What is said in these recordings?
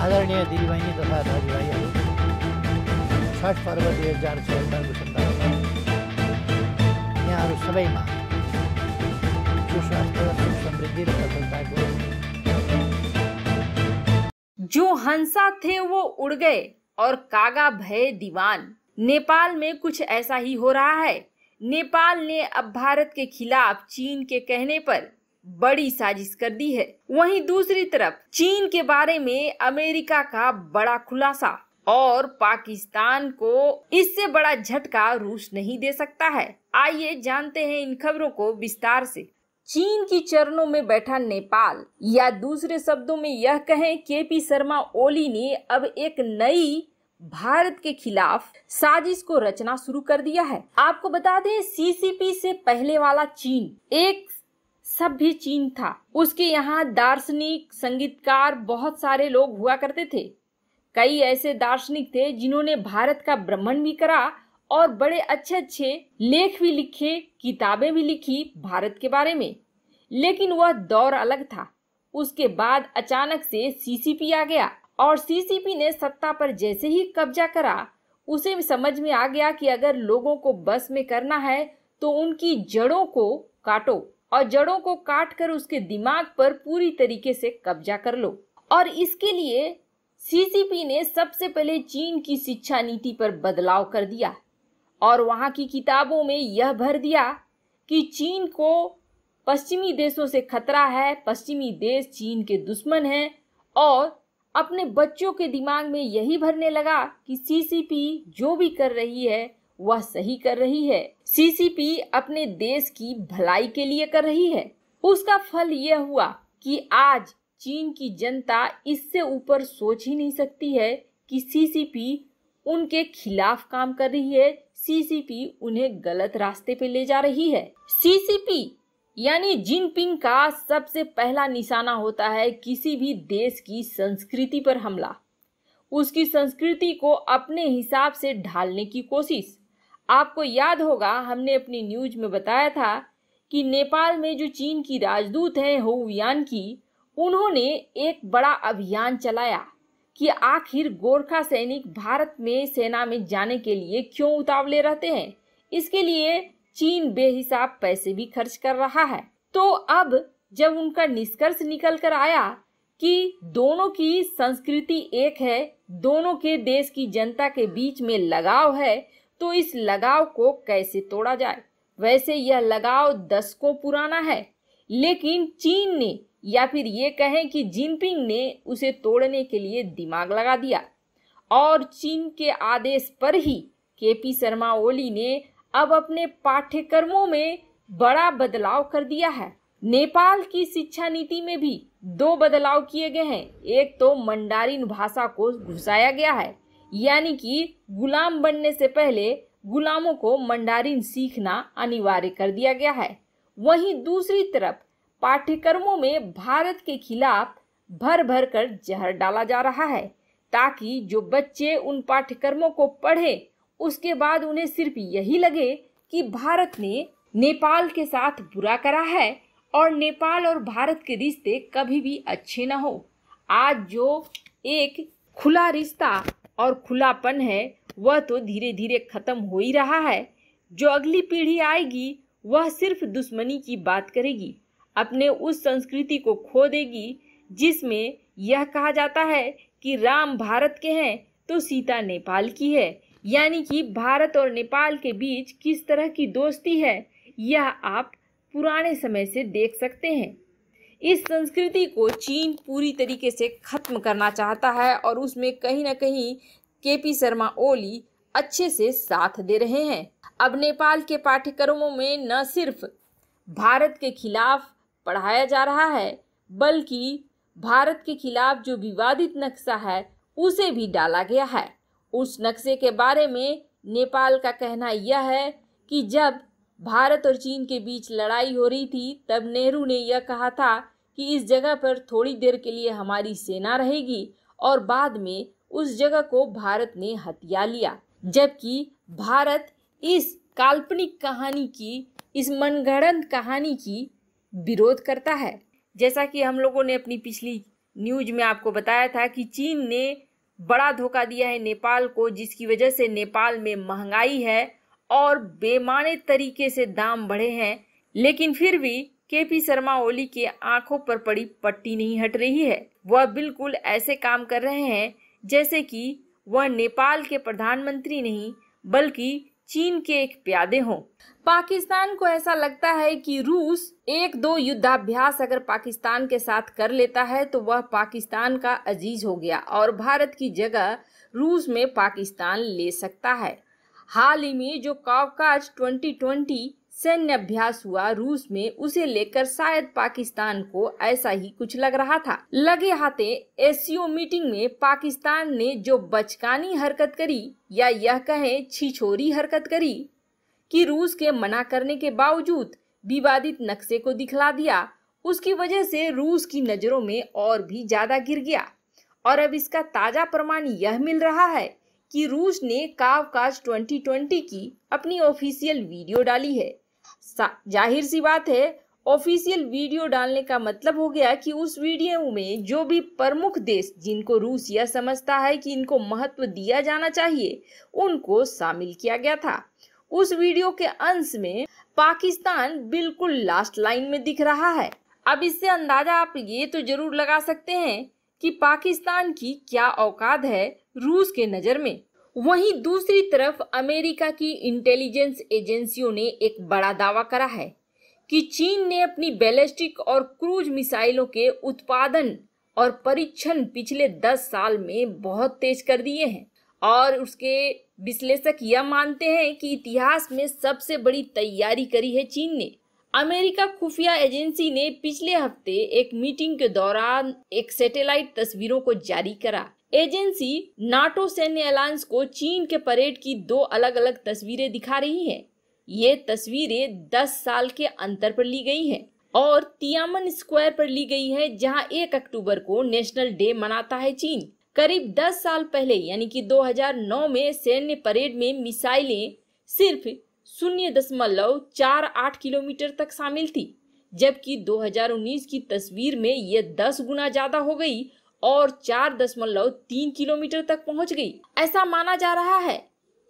आदरणीय दीदी बहनी तथा भाई छठ पर्व दुई हजार चौहत्तरको को सत्ता यहाँ सब र सुख समृद्धि र सफलताको जो हंसा थे वो उड़ गए और कागा भय दीवान नेपाल में कुछ ऐसा ही हो रहा है नेपाल ने अब भारत के खिलाफ चीन के कहने पर बड़ी साजिश कर दी है वहीं दूसरी तरफ चीन के बारे में अमेरिका का बड़ा खुलासा और पाकिस्तान को इससे बड़ा झटका रूस नहीं दे सकता है आइए जानते हैं इन खबरों को विस्तार से चीन की चरणों में बैठा नेपाल या दूसरे शब्दों में यह कहें के पी शर्मा ओली ने अब एक नई भारत के खिलाफ साजिश को रचना शुरू कर दिया है आपको बता दें सीसीपी से पहले वाला चीन एक सब भी चीन था उसके यहाँ दार्शनिक संगीतकार बहुत सारे लोग हुआ करते थे कई ऐसे दार्शनिक थे जिन्होंने भारत का भ्रमण भी करा और बड़े अच्छे अच्छे लेख भी लिखे किताबें भी लिखी भारत के बारे में लेकिन वह दौर अलग था उसके बाद अचानक से सीसीपी आ गया और सीसीपी ने सत्ता पर जैसे ही कब्जा करा उसे समझ में आ गया कि अगर लोगों को बस में करना है तो उनकी जड़ों को काटो और जड़ों को काट कर उसके दिमाग पर पूरी तरीके से कब्जा कर लो और इसके लिए सीसीपी ने सबसे पहले चीन की शिक्षा नीति पर बदलाव कर दिया और वहाँ की किताबों में यह भर दिया कि चीन को पश्चिमी देशों से खतरा है पश्चिमी देश चीन के दुश्मन हैं और अपने बच्चों के दिमाग में यही भरने लगा कि सीसीपी जो भी कर रही है वह सही कर रही है सीसीपी अपने देश की भलाई के लिए कर रही है उसका फल यह हुआ कि आज चीन की जनता इससे ऊपर सोच ही नहीं सकती है कि सीसीपी उनके खिलाफ काम कर रही है सीसीपी उन्हें गलत रास्ते पे ले जा रही है सीसीपी यानी जिनपिंग का सबसे पहला निशाना होता है किसी भी देश की संस्कृति पर हमला उसकी संस्कृति को अपने हिसाब से ढालने की कोशिश आपको याद होगा हमने अपनी न्यूज में बताया था कि नेपाल में जो चीन की राजदूत हैं होउयान की उन्होंने एक बड़ा अभियान चलाया कि आखिर गोरखा सैनिक भारत में सेना में जाने के लिए क्यों उतावले रहते हैं इसके लिए चीन बेहिसाब पैसे भी खर्च कर रहा है तो अब जब उनका निष्कर्ष निकल कर आया कि दोनों की संस्कृति एक है दोनों के देश की जनता के बीच में लगाव है तो इस लगाव को कैसे तोड़ा जाए वैसे यह लगाव दशकों पुराना है लेकिन चीन ने या फिर ये कहें कि जिनपिंग ने उसे तोड़ने के लिए दिमाग लगा दिया और चीन के आदेश पर ही केपी शर्मा ओली ने अब अपने पाठ्यक्रमों में बड़ा बदलाव कर दिया है नेपाल की शिक्षा नीति में भी दो बदलाव किए गए हैं एक तो मंडारिन भाषा को घुसाया गया है यानी कि गुलाम बनने से पहले गुलामों को मंडारिन सीखना अनिवार्य कर दिया गया है वहीं दूसरी तरफ पाठ्यक्रमों में भारत के खिलाफ भर भर कर जहर डाला जा रहा है ताकि जो बच्चे उन पाठ्यक्रमों को पढ़े उसके बाद उन्हें सिर्फ यही लगे कि भारत ने नेपाल के साथ बुरा करा है और नेपाल और भारत के रिश्ते कभी भी अच्छे ना हो आज जो एक खुला रिश्ता और खुलापन है वह तो धीरे धीरे खत्म हो ही रहा है जो अगली पीढ़ी आएगी वह सिर्फ दुश्मनी की बात करेगी अपने उस संस्कृति को खो देगी जिसमें यह कहा जाता है कि राम भारत के हैं तो सीता नेपाल की है यानी कि भारत और नेपाल के बीच किस तरह की दोस्ती है यह आप पुराने समय से देख सकते हैं इस संस्कृति को चीन पूरी तरीके से ख़त्म करना चाहता है और उसमें कहीं ना कहीं के पी शर्मा ओली अच्छे से साथ दे रहे हैं अब नेपाल के पाठ्यक्रमों में न सिर्फ भारत के खिलाफ पढ़ाया जा रहा है बल्कि भारत के खिलाफ जो विवादित नक्शा है उसे भी डाला गया है उस नक्शे के बारे में नेपाल का कहना यह है कि जब भारत और चीन के बीच लड़ाई हो रही थी तब नेहरू ने यह कहा था कि इस जगह पर थोड़ी देर के लिए हमारी सेना रहेगी और बाद में उस जगह को भारत ने हथिया लिया जबकि भारत इस काल्पनिक कहानी की इस मनगढ़ंत कहानी की विरोध करता है जैसा कि हम लोगों ने अपनी पिछली न्यूज में आपको बताया था कि चीन ने बड़ा धोखा दिया है नेपाल को जिसकी वजह से नेपाल में महंगाई है और बेमाने तरीके से दाम बढ़े हैं लेकिन फिर भी केपी शर्मा ओली की आंखों पर पड़ी पट्टी नहीं हट रही है वह बिल्कुल ऐसे काम कर रहे हैं जैसे कि वह नेपाल के प्रधानमंत्री नहीं बल्कि चीन के एक प्यादे हों पाकिस्तान को ऐसा लगता है कि रूस एक दो युद्धाभ्यास अगर पाकिस्तान के साथ कर लेता है तो वह पाकिस्तान का अजीज हो गया और भारत की जगह रूस में पाकिस्तान ले सकता है हाल ही में जो कावकाज 2020 सैन्य अभ्यास हुआ रूस में उसे लेकर शायद पाकिस्तान को ऐसा ही कुछ लग रहा था लगे हाथे एस मीटिंग में पाकिस्तान ने जो बचकानी हरकत करी या यह कहें छिछोरी हरकत करी कि रूस के मना करने के बावजूद विवादित नक्शे को दिखला दिया उसकी वजह से रूस की नजरों में और भी ज्यादा गिर गया और अब इसका ताजा प्रमाण यह मिल रहा है कि रूस ने कावकाज 2020 की अपनी ऑफिशियल वीडियो डाली है जाहिर सी बात है ऑफिशियल वीडियो डालने का मतलब हो गया कि उस वीडियो में जो भी प्रमुख देश जिनको रूस यह समझता है कि इनको महत्व दिया जाना चाहिए उनको शामिल किया गया था उस वीडियो के अंश में पाकिस्तान बिल्कुल लास्ट लाइन में दिख रहा है अब इससे अंदाजा आप ये तो जरूर लगा सकते हैं कि पाकिस्तान की क्या औकात है रूस के नज़र में वहीं दूसरी तरफ अमेरिका की इंटेलिजेंस एजेंसियों ने एक बड़ा दावा करा है कि चीन ने अपनी बैलिस्टिक और क्रूज मिसाइलों के उत्पादन और परीक्षण पिछले दस साल में बहुत तेज कर दिए हैं और उसके विश्लेषक यह मानते हैं कि इतिहास में सबसे बड़ी तैयारी करी है चीन ने अमेरिका खुफिया एजेंसी ने पिछले हफ्ते एक मीटिंग के दौरान एक सैटेलाइट तस्वीरों को जारी करा एजेंसी नाटो सैन्य अलायंस को चीन के परेड की दो अलग अलग तस्वीरें दिखा रही है ये तस्वीरें दस साल के अंतर पर ली गई है और तियामन स्क्वायर पर ली गई है जहां एक अक्टूबर को नेशनल डे मनाता है चीन करीब दस साल पहले यानी कि 2009 में सैन्य परेड में मिसाइलें सिर्फ शून्य दशमलव चार आठ किलोमीटर तक शामिल थी जबकि 2019 की तस्वीर में यह दस गुना ज्यादा हो गई और चार दशमलव तीन किलोमीटर तक पहुंच गई ऐसा माना जा रहा है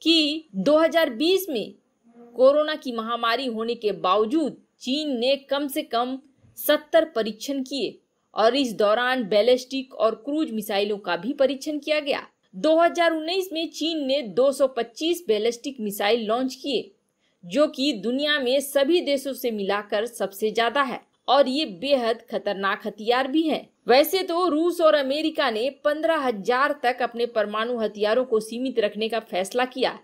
कि 2020 में कोरोना की महामारी होने के बावजूद चीन ने कम से कम 70 परीक्षण किए और इस दौरान बैलिस्टिक और क्रूज मिसाइलों का भी परीक्षण किया गया 2019 में चीन ने 225 बैलिस्टिक मिसाइल लॉन्च किए जो कि दुनिया में सभी देशों से मिलाकर सबसे ज्यादा है और ये बेहद खतरनाक हथियार भी है वैसे तो रूस और अमेरिका ने पंद्रह हजार तक अपने परमाणु हथियारों को सीमित रखने का फैसला किया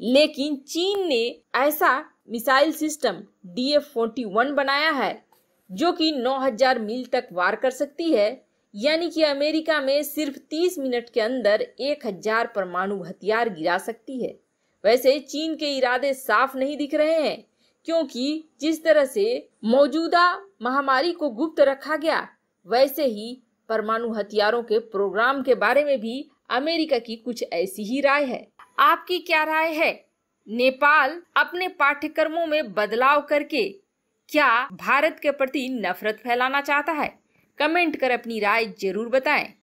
लेकिन चीन ने ऐसा missile system D F forty one बनाया है जो कि 9000 मील तक वार कर सकती है यानी कि अमेरिका में सिर्फ 30 मिनट के अंदर 1000 परमाणु हथियार गिरा सकती है वैसे चीन के इरादे साफ नहीं दिख रहे हैं क्योंकि जिस तरह से मौजूदा महामारी को गुप्त रखा गया वैसे ही परमाणु हथियारों के प्रोग्राम के बारे में भी अमेरिका की कुछ ऐसी ही राय है आपकी क्या राय है नेपाल अपने पाठ्यक्रमों में बदलाव करके क्या भारत के प्रति नफरत फैलाना चाहता है कमेंट कर अपनी राय जरूर बताएं